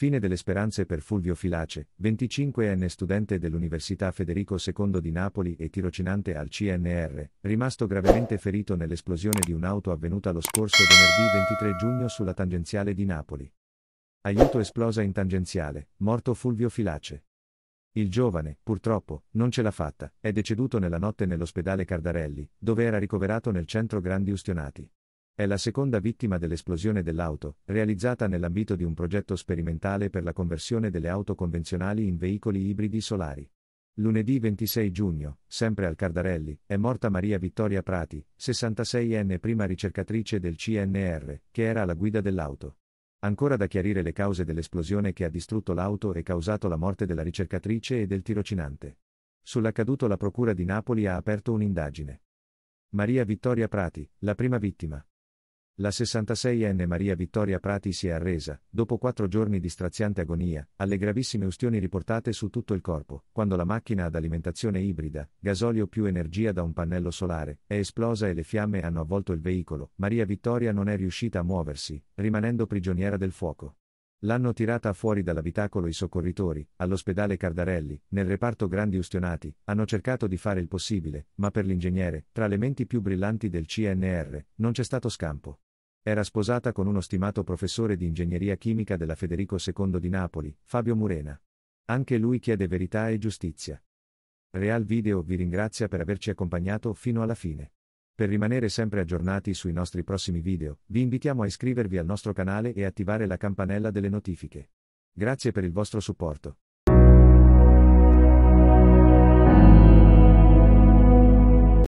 Fine delle speranze per Fulvio Filace, 25enne studente dell'Università Federico II di Napoli e tirocinante al CNR, rimasto gravemente ferito nell'esplosione di un'auto avvenuta lo scorso venerdì 23 giugno sulla tangenziale di Napoli. Aiuto esplosa in tangenziale, morto Fulvio Filace. Il giovane, purtroppo, non ce l'ha fatta, è deceduto nella notte nell'ospedale Cardarelli, dove era ricoverato nel centro Grandi Ustionati. È la seconda vittima dell'esplosione dell'auto, realizzata nell'ambito di un progetto sperimentale per la conversione delle auto convenzionali in veicoli ibridi solari. Lunedì 26 giugno, sempre al Cardarelli, è morta Maria Vittoria Prati, 66enne prima ricercatrice del CNR, che era alla guida dell'auto. Ancora da chiarire le cause dell'esplosione che ha distrutto l'auto e causato la morte della ricercatrice e del tirocinante. Sull'accaduto la Procura di Napoli ha aperto un'indagine. Maria Vittoria Prati, la prima vittima. La 66enne Maria Vittoria Prati si è arresa, dopo quattro giorni di straziante agonia, alle gravissime ustioni riportate su tutto il corpo, quando la macchina ad alimentazione ibrida, gasolio più energia da un pannello solare, è esplosa e le fiamme hanno avvolto il veicolo. Maria Vittoria non è riuscita a muoversi, rimanendo prigioniera del fuoco. L'hanno tirata fuori dall'abitacolo i soccorritori, all'ospedale Cardarelli, nel reparto Grandi Ustionati, hanno cercato di fare il possibile, ma per l'ingegnere, tra le menti più brillanti del CNR, non c'è stato scampo. Era sposata con uno stimato professore di ingegneria chimica della Federico II di Napoli, Fabio Murena. Anche lui chiede verità e giustizia. Real Video vi ringrazia per averci accompagnato fino alla fine. Per rimanere sempre aggiornati sui nostri prossimi video, vi invitiamo a iscrivervi al nostro canale e attivare la campanella delle notifiche. Grazie per il vostro supporto.